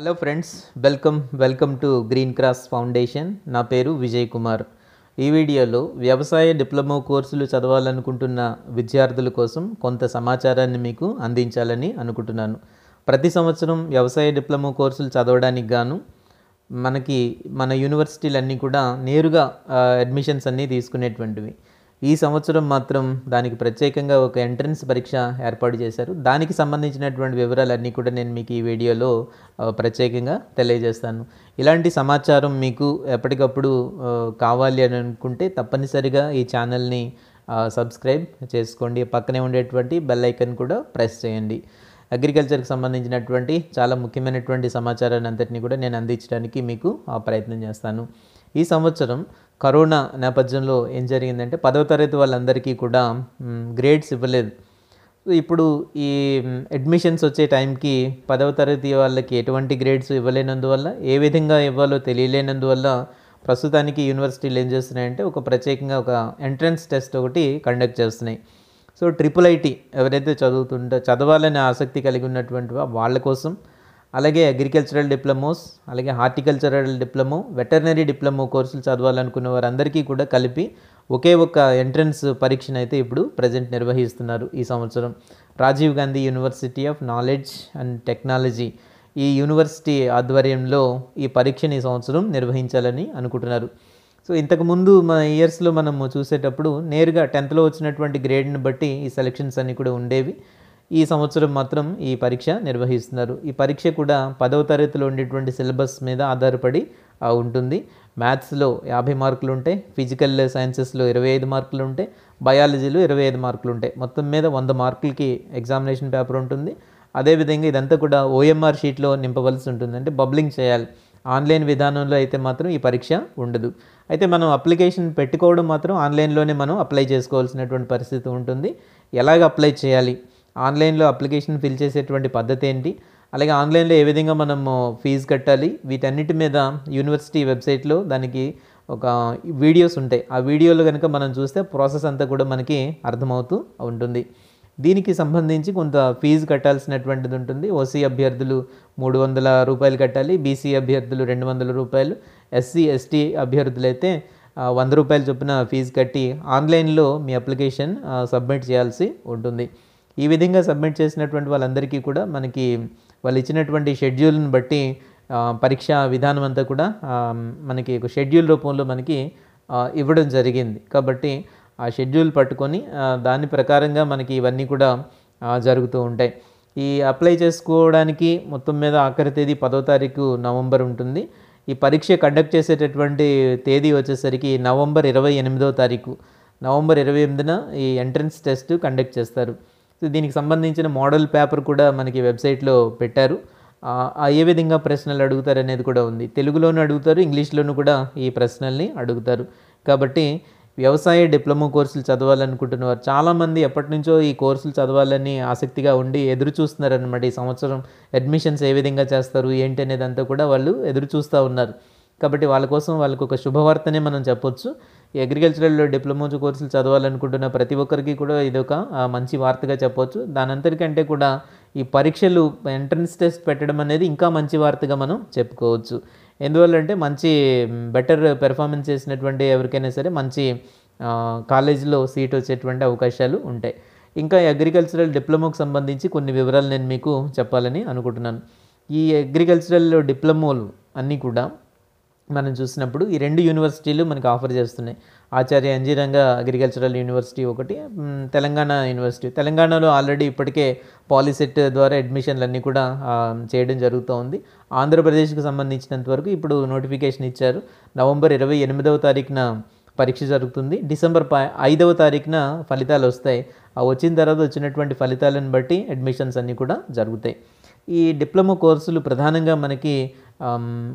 hello friends welcome welcome to Green Cross Foundation నా పేరు విజయ్ కుమార్ ఈ వీడియోలో వ్యవసాయ డిప్లొమా కోర్సులు చదవాలనుకుంటున్న విద్యార్థుల కోసం కొంత సమాచారాన్ని మీకు అందించాలని అనుకుంటున్నాను ప్రతి సంవత్సరం వ్యవసాయ డిప్లొమా కోర్సులు చదవడానికి గాను మనకి మన యూనివర్సిటీలన్నీ కూడా నేరుగా అడ్మిషన్స్ అన్నీ తీసుకునేటువంటివి ఈ సంవత్సరం మాత్రం దానికి ప్రత్యేకంగా ఒక ఎంట్రన్స్ పరీక్ష ఏర్పాటు చేశారు దానికి సంబంధించినటువంటి వివరాలన్నీ కూడా నేను మీకు ఈ వీడియోలో ప్రత్యేకంగా తెలియజేస్తాను ఇలాంటి సమాచారం మీకు ఎప్పటికప్పుడు కావాలి అని అనుకుంటే తప్పనిసరిగా ఈ ఛానల్ని సబ్స్క్రైబ్ చేసుకోండి పక్కనే ఉండేటువంటి బెల్ ఐకన్ కూడా ప్రెస్ చేయండి అగ్రికల్చర్కి సంబంధించినటువంటి చాలా ముఖ్యమైనటువంటి సమాచారాన్ని అంతటినీ కూడా నేను అందించడానికి మీకు ప్రయత్నం చేస్తాను ఈ సంవత్సరం కరోనా నేపథ్యంలో ఏం జరిగిందంటే పదవ తరగతి వాళ్ళందరికీ కూడా గ్రేడ్స్ ఇవ్వలేదు ఇప్పుడు ఈ అడ్మిషన్స్ వచ్చే టైంకి పదవ తరగతి వాళ్ళకి ఎటువంటి గ్రేడ్స్ ఇవ్వలేనందువల్ల ఏ విధంగా ఇవ్వాలో తెలియలేనందువల్ల ప్రస్తుతానికి యూనివర్సిటీలు ఏం చేస్తున్నాయంటే ఒక ప్రత్యేకంగా ఒక ఎంట్రన్స్ టెస్ట్ ఒకటి కండక్ట్ చేస్తున్నాయి సో ట్రిపుల్ ఐటీ ఎవరైతే చదువుతుంటే చదవాలనే ఆసక్తి కలిగి ఉన్నటువంటి వాళ్ళ కోసం అలాగే అగ్రికల్చరల్ డిప్లొమోస్ అలాగే హార్టికల్చరల్ డిప్లొమో వెటర్నరీ డిప్లొమో కోర్సులు చదవాలనుకున్న వారందరికీ కూడా కలిపి ఒకే ఒక ఎంట్రన్స్ పరీక్షను అయితే ఇప్పుడు ప్రజెంట్ నిర్వహిస్తున్నారు ఈ సంవత్సరం Rajiv Gandhi University of Knowledge and Technology ఈ యూనివర్సిటీ ఆధ్వర్యంలో ఈ పరీక్షను ఈ సంవత్సరం నిర్వహించాలని అనుకుంటున్నారు సో ఇంతకుముందు మన ఇయర్స్లో మనము చూసేటప్పుడు నేరుగా టెన్త్లో వచ్చినటువంటి గ్రేడ్ని బట్టి ఈ సెలెక్షన్స్ అన్నీ కూడా ఉండేవి ఈ సంవత్సరం మాత్రం ఈ పరీక్ష నిర్వహిస్తున్నారు ఈ పరీక్ష కూడా పదవ తరగతిలో ఉండేటువంటి సిలబస్ మీద ఆధారపడి ఉంటుంది మ్యాథ్స్లో యాభై మార్కులు ఉంటాయి ఫిజికల్ సైన్సెస్లో ఇరవై ఐదు మార్కులు ఉంటాయి బయాలజీలో ఇరవై ఐదు మార్కులు ఉంటాయి మొత్తం మీద వంద మార్కులకి ఎగ్జామినేషన్ పేపర్ ఉంటుంది అదేవిధంగా ఇదంతా కూడా ఓఎంఆర్ షీట్లో నింపవలసి ఉంటుంది అంటే బబ్లింగ్ చేయాలి ఆన్లైన్ విధానంలో అయితే మాత్రం ఈ పరీక్ష ఉండదు అయితే మనం అప్లికేషన్ పెట్టుకోవడం మాత్రం ఆన్లైన్లోనే మనం అప్లై చేసుకోవాల్సినటువంటి పరిస్థితి ఉంటుంది ఎలాగ అప్లై చేయాలి ఆన్లైన్లో అప్లికేషన్ ఫిల్ చేసేటువంటి పద్ధతి ఏంటి అలాగే ఆన్లైన్లో ఏ విధంగా మనము ఫీజు కట్టాలి వీటన్నిటి మీద యూనివర్సిటీ వెబ్సైట్లో దానికి ఒక వీడియోస్ ఉంటాయి ఆ వీడియోలు కనుక మనం చూస్తే ప్రాసెస్ అంతా కూడా మనకి అర్థమవుతూ ఉంటుంది దీనికి సంబంధించి కొంత ఫీజు కట్టాల్సినటువంటిది ఉంటుంది ఓసీ అభ్యర్థులు మూడు వందల రూపాయలు కట్టాలి బీసీ అభ్యర్థులు రెండు వందల రూపాయలు ఎస్సీ ఎస్టీ అభ్యర్థులైతే వంద రూపాయలు చొప్పున ఫీజు కట్టి ఆన్లైన్లో మీ అప్లికేషన్ సబ్మిట్ చేయాల్సి ఉంటుంది ఈ విధంగా సబ్మిట్ చేసినటువంటి వాళ్ళందరికీ కూడా మనకి వాళ్ళు ఇచ్చినటువంటి షెడ్యూల్ని బట్టి పరీక్ష విధానం అంతా కూడా మనకి ఒక షెడ్యూల్ రూపంలో మనకి ఇవ్వడం జరిగింది కాబట్టి ఆ షెడ్యూల్ పట్టుకొని దాని ప్రకారంగా మనకి ఇవన్నీ కూడా జరుగుతూ ఉంటాయి ఈ అప్లై చేసుకోవడానికి మొత్తం మీద ఆఖరి తేదీ పదో తారీఖు నవంబర్ ఉంటుంది ఈ పరీక్ష కండక్ట్ చేసేటటువంటి తేదీ వచ్చేసరికి నవంబర్ ఇరవై ఎనిమిదో తారీఖు నవంబర్ ఇరవై ఎనిమిదిన ఈ ఎంట్రన్స్ టెస్ట్ కండక్ట్ చేస్తారు సో దీనికి సంబంధించిన మోడల్ పేపర్ కూడా మనకి వెబ్సైట్లో పెట్టారు ఏ విధంగా ప్రశ్నలు అడుగుతారు అనేది కూడా ఉంది తెలుగులోనూ అడుగుతారు ఇంగ్లీష్లోనూ కూడా ఈ ప్రశ్నల్ని అడుగుతారు కాబట్టి వ్యవసాయ డిప్లొమా కోర్సులు చదవాలనుకుంటున్న వారు చాలామంది ఎప్పటి నుంచో ఈ కోర్సులు చదవాలని ఆసక్తిగా ఉండి ఎదురు చూస్తున్నారనమాట ఈ సంవత్సరం అడ్మిషన్స్ ఏ విధంగా చేస్తారు ఏంటి అంతా కూడా వాళ్ళు ఎదురు చూస్తూ ఉన్నారు కాబట్టి వాళ్ళ కోసం వాళ్ళకు ఒక శుభవార్తనే మనం చెప్పొచ్చు ఈ అగ్రికల్చరల్ డిప్లొమా కోర్సులు చదవాలనుకుంటున్న ప్రతి ఒక్కరికి కూడా ఇదొక మంచి వార్తగా చెప్పవచ్చు దానంతరికంటే కూడా ఈ పరీక్షలు ఎంట్రన్స్ టెస్ట్ పెట్టడం అనేది ఇంకా మంచి వార్తగా మనం చెప్పుకోవచ్చు ఎందువల్లంటే మంచి బెటర్ పెర్ఫార్మెన్స్ చేసినటువంటి ఎవరికైనా సరే మంచి కాలేజీలో సీట్ వచ్చేటువంటి అవకాశాలు ఉంటాయి ఇంకా అగ్రికల్చరల్ డిప్లొమాకు సంబంధించి కొన్ని వివరాలు నేను మీకు చెప్పాలని అనుకుంటున్నాను ఈ అగ్రికల్చరల్ డిప్లొమోలు అన్నీ కూడా మనం చూసినప్పుడు ఈ రెండు యూనివర్సిటీలు మనకు ఆఫర్ చేస్తున్నాయి ఆచార్య అంజీరంగ అగ్రికల్చరల్ యూనివర్సిటీ ఒకటి తెలంగాణ యూనివర్సిటీ తెలంగాణలో ఆల్రెడీ ఇప్పటికే పాలిసెట్ ద్వారా అడ్మిషన్లు అన్నీ కూడా చేయడం జరుగుతూ ఉంది ఆంధ్రప్రదేశ్కి సంబంధించినంత వరకు ఇప్పుడు నోటిఫికేషన్ ఇచ్చారు నవంబర్ ఇరవై ఎనిమిదవ తారీఖున పరీక్ష జరుగుతుంది డిసెంబర్ ఐదవ తారీఖున ఫలితాలు వస్తాయి ఆ వచ్చిన తర్వాత వచ్చినటువంటి ఫలితాలను బట్టి అడ్మిషన్స్ అన్నీ కూడా జరుగుతాయి ఈ డిప్లొమా కోర్సులు ప్రధానంగా మనకి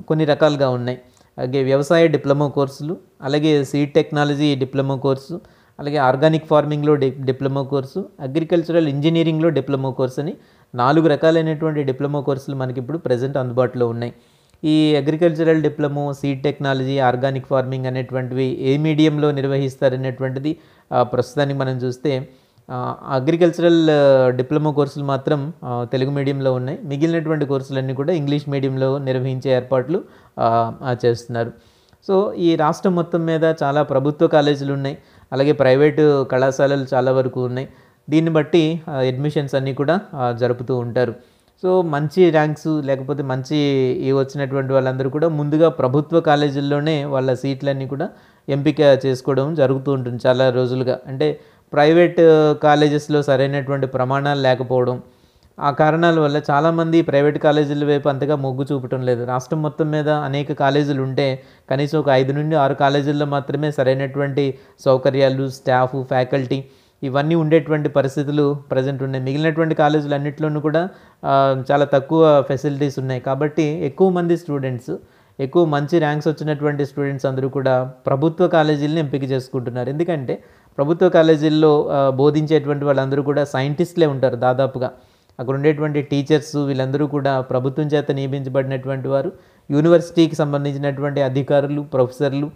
కొన్ని రకాలుగా ఉన్నాయి అలాగే వ్యవసాయ డిప్లొమా కోర్సులు అలాగే సీడ్ టెక్నాలజీ డిప్లొమా కోర్సు అలాగే ఆర్గానిక్ ఫార్మింగ్లో డి డిప్లొమా కోర్సు అగ్రికల్చరల్ ఇంజనీరింగ్లో డిప్లొమా కోర్స్ అని నాలుగు రకాలైనటువంటి డిప్లొమా కోర్సులు మనకి ఇప్పుడు ప్రజెంట్ అందుబాటులో ఉన్నాయి ఈ agricultural diploma seed technology organic farming అనేటువంటివి ఏ మీడియంలో నిర్వహిస్తారనేటువంటిది ప్రస్తుతానికి మనం చూస్తే అగ్రికల్చరల్ డిప్లొమా కోర్సులు మాత్రం తెలుగు మీడియంలో ఉన్నాయి మిగిలినటువంటి కోర్సులన్నీ కూడా ఇంగ్లీష్ మీడియంలో నిర్వహించే ఏర్పాట్లు చేస్తున్నారు సో ఈ రాష్ట్రం మొత్తం మీద చాలా ప్రభుత్వ కాలేజీలు ఉన్నాయి అలాగే ప్రైవేటు కళాశాలలు చాలా వరకు ఉన్నాయి దీన్ని బట్టి అడ్మిషన్స్ అన్నీ కూడా జరుపుతూ ఉంటారు సో మంచి ర్యాంక్స్ లేకపోతే మంచి ఈ వచ్చినటువంటి వాళ్ళందరూ కూడా ముందుగా ప్రభుత్వ కాలేజీల్లోనే వాళ్ళ సీట్లన్నీ కూడా ఎంపిక చేసుకోవడం జరుగుతూ ఉంటుంది చాలా రోజులుగా అంటే ప్రైవేట్ కాలేజెస్లో సరైనటువంటి ప్రమాణాలు లేకపోవడం ఆ కారణాల వల్ల చాలామంది ప్రైవేట్ కాలేజీల వైపు అంతగా మొగ్గు చూపటం లేదు రాష్ట్రం మొత్తం మీద అనేక కాలేజీలు ఉంటే కనీసం ఒక ఐదు నుండి ఆరు కాలేజీల్లో మాత్రమే సరైనటువంటి సౌకర్యాలు స్టాఫ్ ఫ్యాకల్టీ ఇవన్నీ ఉండేటువంటి పరిస్థితులు ప్రజెంట్ ఉన్నాయి మిగిలినటువంటి కాలేజీలు అన్నింటిలోనూ కూడా చాలా తక్కువ ఫెసిలిటీస్ ఉన్నాయి కాబట్టి ఎక్కువ మంది స్టూడెంట్స్ ఎక్కువ మంచి ర్యాంక్స్ వచ్చినటువంటి స్టూడెంట్స్ అందరూ కూడా ప్రభుత్వ కాలేజీలను ఎంపిక చేసుకుంటున్నారు ఎందుకంటే ప్రభుత్వ కాలేజీల్లో బోధించేటువంటి వాళ్ళందరూ కూడా సైంటిస్ట్లే ఉంటారు దాదాపుగా అక్కడ ఉండేటువంటి టీచర్స్ వీళ్ళందరూ కూడా ప్రభుత్వం చేత నియమించబడినటువంటి వారు యూనివర్సిటీకి సంబంధించినటువంటి అధికారులు ప్రొఫెసర్లు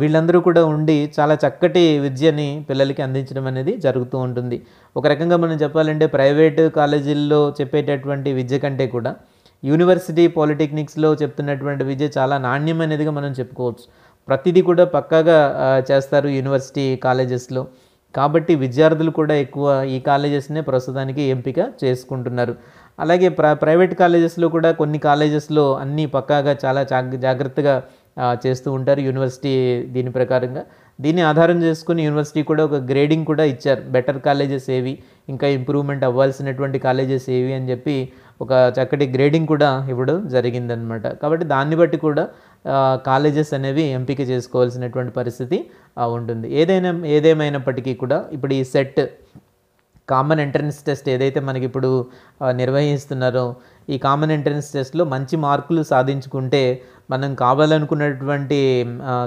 వీళ్ళందరూ కూడా ఉండి చాలా చక్కటి విద్యని పిల్లలకి అందించడం అనేది జరుగుతూ ఉంటుంది ఒక రకంగా మనం చెప్పాలంటే ప్రైవేటు కాలేజీల్లో చెప్పేటటువంటి విద్య కంటే కూడా యూనివర్సిటీ పాలిటెక్నిక్స్లో చెప్తున్నటువంటి విద్య చాలా నాణ్యమైనదిగా మనం చెప్పుకోవచ్చు ప్రతిదీ కూడా పక్కాగా చేస్తారు యూనివర్సిటీ కాలేజెస్లో కాబట్టి విద్యార్థులు కూడా ఎక్కువ ఈ కాలేజెస్నే ప్రస్తుతానికి ఎంపిక చేసుకుంటున్నారు అలాగే ప్ర ప్రైవేట్ కాలేజెస్లో కూడా కొన్ని కాలేజెస్లో అన్నీ పక్కాగా చాలా జాగ్రత్తగా చేస్తూ ఉంటారు యూనివర్సిటీ దీని ప్రకారంగా దీన్ని ఆధారం చేసుకుని యూనివర్సిటీ కూడా ఒక గ్రేడింగ్ కూడా ఇచ్చారు బెటర్ కాలేజెస్ ఏవి ఇంకా ఇంప్రూవ్మెంట్ అవ్వాల్సినటువంటి కాలేజెస్ ఏవి అని చెప్పి ఒక చక్కటి గ్రేడింగ్ కూడా ఇవ్వడం జరిగిందనమాట కాబట్టి దాన్ని బట్టి కూడా కాలేజెస్ అనేవి ఎంపిక చేసుకోవాల్సినటువంటి పరిస్థితి ఉంటుంది ఏదైనా ఏదేమైనప్పటికీ కూడా ఇప్పుడు ఈ సెట్ కామన్ ఎంట్రన్స్ టెస్ట్ ఏదైతే మనకి ఇప్పుడు నిర్వహిస్తున్నారో ఈ కామన్ ఎంట్రన్స్ టెస్ట్లో మంచి మార్కులు సాధించుకుంటే మనం కావాలనుకున్నటువంటి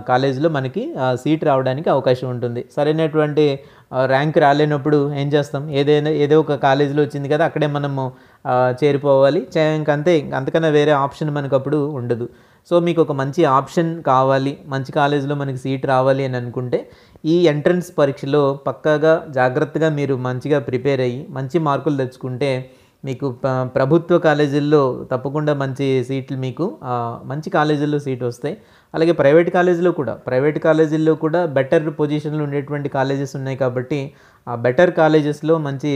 కాలేజీలో మనకి సీట్ రావడానికి అవకాశం ఉంటుంది సరైనటువంటి ర్యాంక్ రాలేనప్పుడు ఏం చేస్తాం ఏదైనా ఏదో ఒక కాలేజీలో వచ్చింది కదా అక్కడే మనము చేరిపోవాలి అంతే అంతకన్నా వేరే ఆప్షన్ మనకు అప్పుడు ఉండదు సో మీకు ఒక మంచి ఆప్షన్ కావాలి మంచి కాలేజీలో మనకి సీట్ రావాలి అని అనుకుంటే ఈ ఎంట్రన్స్ పరీక్షలో పక్కాగా జాగ్రత్తగా మీరు మంచిగా ప్రిపేర్ అయ్యి మంచి మార్కులు తెచ్చుకుంటే మీకు ప్రభుత్వ కాలేజీల్లో తప్పకుండా మంచి సీట్లు మీకు మంచి కాలేజీల్లో సీట్ వస్తాయి అలాగే ప్రైవేట్ కాలేజీలో కూడా ప్రైవేట్ కాలేజీల్లో కూడా బెటర్ పొజిషన్లో ఉండేటువంటి కాలేజెస్ ఉన్నాయి కాబట్టి ఆ బెటర్ కాలేజెస్లో మంచి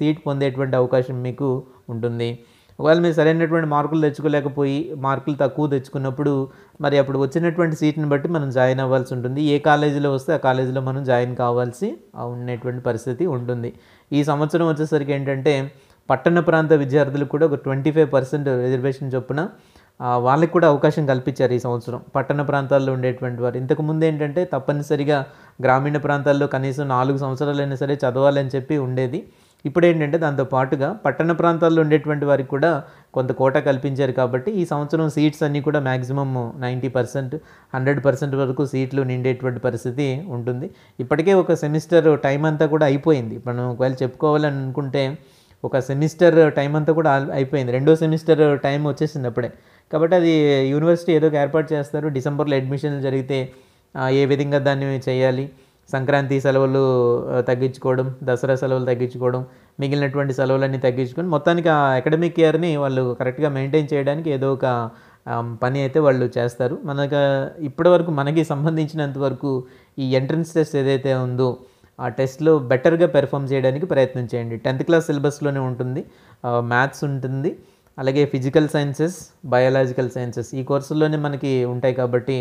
సీట్ పొందేటువంటి అవకాశం మీకు ఉంటుంది ఒకవేళ మీరు సరైనటువంటి మార్కులు తెచ్చుకోలేకపోయి మార్కులు తక్కువ తెచ్చుకున్నప్పుడు మరి అప్పుడు వచ్చినటువంటి సీట్ని బట్టి మనం జాయిన్ అవ్వాల్సి ఉంటుంది ఏ కాలేజీలో వస్తే ఆ కాలేజీలో మనం జాయిన్ కావాల్సి ఉండేటువంటి పరిస్థితి ఉంటుంది ఈ సంవత్సరం వచ్చేసరికి ఏంటంటే పట్టణ ప్రాంత విద్యార్థులకు కూడా ఒక ట్వంటీ ఫైవ్ పర్సెంట్ రిజర్వేషన్ చొప్పున వాళ్ళకి కూడా అవకాశం కల్పించారు ఈ సంవత్సరం పట్టణ ప్రాంతాల్లో ఉండేటువంటి వారు ఇంతకుముందు ఏంటంటే తప్పనిసరిగా గ్రామీణ ప్రాంతాల్లో కనీసం నాలుగు సంవత్సరాలైనా సరే చదవాలని చెప్పి ఉండేది ఇప్పుడు ఏంటంటే దాంతో పాటుగా పట్టణ ప్రాంతాల్లో ఉండేటువంటి వారికి కూడా కొంత కోట కల్పించారు కాబట్టి ఈ సంవత్సరం సీట్స్ అన్నీ కూడా maximum ninety percent hundred percent వరకు సీట్లు నిండేటువంటి పరిస్థితి ఉంటుంది ఇప్పటికే ఒక సెమిస్టర్ టైం అంతా కూడా అయిపోయింది మనం ఒకవేళ చెప్పుకోవాలని అనుకుంటే ఒక సెమిస్టర్ టైం అంతా కూడా అయిపోయింది రెండో సెమిస్టర్ టైం వచ్చేసింది అప్పుడే కాబట్టి అది యూనివర్సిటీ ఏదో ఏర్పాటు చేస్తారు డిసెంబర్లో అడ్మిషన్లు జరిగితే ఏ విధంగా దాన్ని చేయాలి సంక్రాంతి సెలవులు తగ్గించుకోవడం దసరా సెలవులు తగ్గించుకోవడం మిగిలినటువంటి సెలవులన్నీ తగ్గించుకొని మొత్తానికి ఆ అకాడమిక్ ఇయర్ని వాళ్ళు కరెక్ట్గా మెయింటైన్ చేయడానికి ఏదో ఒక పని అయితే వాళ్ళు చేస్తారు మనకు ఇప్పటి వరకు మనకి సంబంధించినంత వరకు ఈ ఎంట్రన్స్ టెస్ట్ ఏదైతే ఉందో ఆ టెస్ట్లో బెటర్గా పెర్ఫామ్ చేయడానికి ప్రయత్నం చేయండి టెన్త్ క్లాస్ సిలబస్లోనే ఉంటుంది మ్యాథ్స్ ఉంటుంది అలాగే ఫిజికల్ సైన్సెస్ బయాలజికల్ సైన్సెస్ ఈ కోర్సుల్లోనే మనకి ఉంటాయి కాబట్టి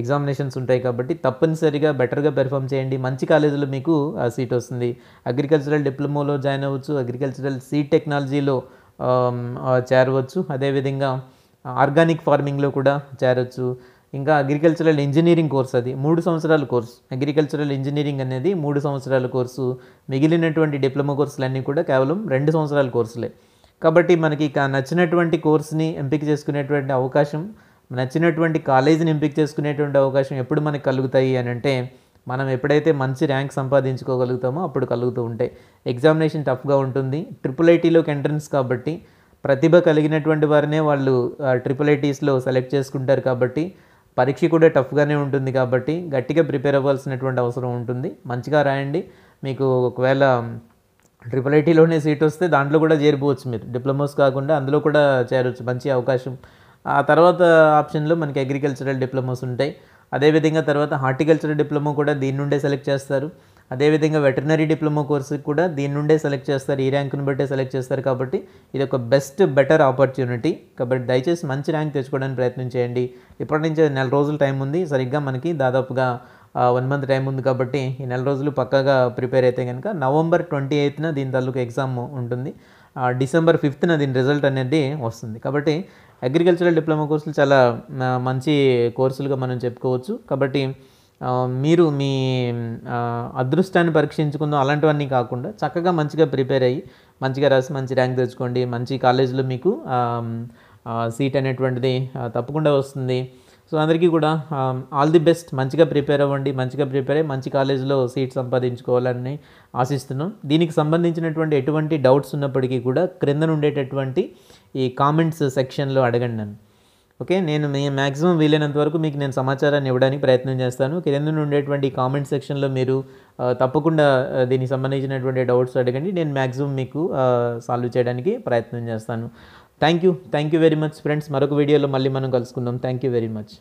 ఎగ్జామినేషన్స్ ఉంటాయి కాబట్టి తప్పనిసరిగా బెటర్గా పెర్ఫామ్ చేయండి మంచి కాలేజీలో మీకు ఆ సీట్ వస్తుంది అగ్రికల్చరల్ డిప్లొమాలో జాయిన్ అవ్వచ్చు అగ్రికల్చరల్ సీ టెక్నాలజీలో చేరవచ్చు అదేవిధంగా ఆర్గానిక్ ఫార్మింగ్లో కూడా చేరవచ్చు ఇంకా అగ్రికల్చరల్ ఇంజనీరింగ్ కోర్స్ అది మూడు సంవత్సరాల కోర్స్ అగ్రికల్చరల్ ఇంజనీరింగ్ అనేది మూడు సంవత్సరాల కోర్సు మిగిలినటువంటి డిప్లొమా కోర్సులన్నీ కూడా కేవలం రెండు సంవత్సరాల కోర్సులే కాబట్టి మనకి నచ్చినటువంటి కోర్స్ని ఎంపిక చేసుకునేటువంటి అవకాశం నచ్చినటువంటి కాలేజీని ఎంపిక చేసుకునేటువంటి అవకాశం ఎప్పుడు మనకు కలుగుతాయి అని అంటే మనం ఎప్పుడైతే మంచి ర్యాంక్ సంపాదించుకోగలుగుతామో అప్పుడు కలుగుతూ ఉంటాయి ఎగ్జామినేషన్ టఫ్గా ఉంటుంది ట్రిపుల్ ఐటీలోకి ఎంట్రన్స్ కాబట్టి ప్రతిభ కలిగినటువంటి వారినే వాళ్ళు ట్రిపుల్ ఐటీస్లో సెలెక్ట్ చేసుకుంటారు కాబట్టి పరీక్ష కూడా టఫ్గానే ఉంటుంది కాబట్టి గట్టిగా ప్రిపేర్ అవ్వాల్సినటువంటి అవసరం ఉంటుంది మంచిగా రాయండి మీకు ఒకవేళ ట్రిపుల్ ఐటీలోనే సీట్ వస్తే దాంట్లో కూడా చేరిపోవచ్చు మీరు డిప్లొమాస్ కాకుండా అందులో కూడా చేరవచ్చు మంచి అవకాశం ఆ తర్వాత ఆప్షన్లో మనకి అగ్రికల్చరల్ డిప్లొమాస్ ఉంటాయి అదేవిధంగా తర్వాత హార్టికల్చర్ డిప్లొమా కూడా దీని నుండే సెలెక్ట్ చేస్తారు అదేవిధంగా వెటర్నరీ డిప్లొమా కోర్సు కూడా దీని నుండే సెలెక్ట్ చేస్తారు ఈ ర్యాంకును బట్టే సెలెక్ట్ చేస్తారు కాబట్టి ఇది ఒక బెస్ట్ బెటర్ ఆపర్చునిటీ కాబట్టి దయచేసి మంచి ర్యాంక్ తెచ్చుకోవడానికి ప్రయత్నం చేయండి ఇప్పటి నుంచి నెల రోజుల టైం ఉంది సరిగ్గా మనకి దాదాపుగా వన్ మంత్ టైం ఉంది కాబట్టి ఈ నెల రోజులు పక్కగా ప్రిపేర్ అయితే కనుక నవంబర్ ట్వంటీ ఎయిత్న దీని తాలూకు ఎగ్జామ్ ఉంటుంది డిసెంబర్ ఫిఫ్త్న దీని రిజల్ట్ అనేది వస్తుంది కాబట్టి అగ్రికల్చరల్ డిప్లొమా కోర్సులు చాలా మంచి కోర్సులుగా మనం చెప్పుకోవచ్చు కాబట్టి మీరు మీ అదృష్టాన్ని పరీక్షించుకుందాం అలాంటివన్నీ కాకుండా చక్కగా మంచిగా ప్రిపేర్ అయ్యి మంచిగా రాసి మంచి ర్యాంక్ తెచ్చుకోండి మంచి కాలేజీలో మీకు సీట్ అనేటువంటిది తప్పకుండా వస్తుంది సో అందరికీ కూడా ఆల్ ది బెస్ట్ మంచిగా ప్రిపేర్ అవ్వండి మంచిగా ప్రిపేర్ అయ్యి మంచి కాలేజీలో సీట్ సంపాదించుకోవాలని ఆశిస్తున్నాం దీనికి సంబంధించినటువంటి ఎటువంటి డౌట్స్ ఉన్నప్పటికీ కూడా క్రింద ఉండేటటువంటి ఈ కామెంట్స్ సెక్షన్లో అడగండి నన్ను ఓకే నేను మీ మ్యాక్సిమం వీలైనంత వరకు మీకు నేను సమాచారాన్ని ఇవ్వడానికి ప్రయత్నం చేస్తాను కింద ఉండేటువంటి కామెంట్ సెక్షన్లో మీరు తప్పకుండా దీనికి సంబంధించినటువంటి డౌట్స్ అడగండి నేను మ్యాక్సిమం మీకు సాల్వ్ చేయడానికి ప్రయత్నం చేస్తాను thank you thank you very much friends మరొక వీడియోలో మళ్ళీ మనం కలుసుకుందాం థ్యాంక్ యూ వెరీ మచ్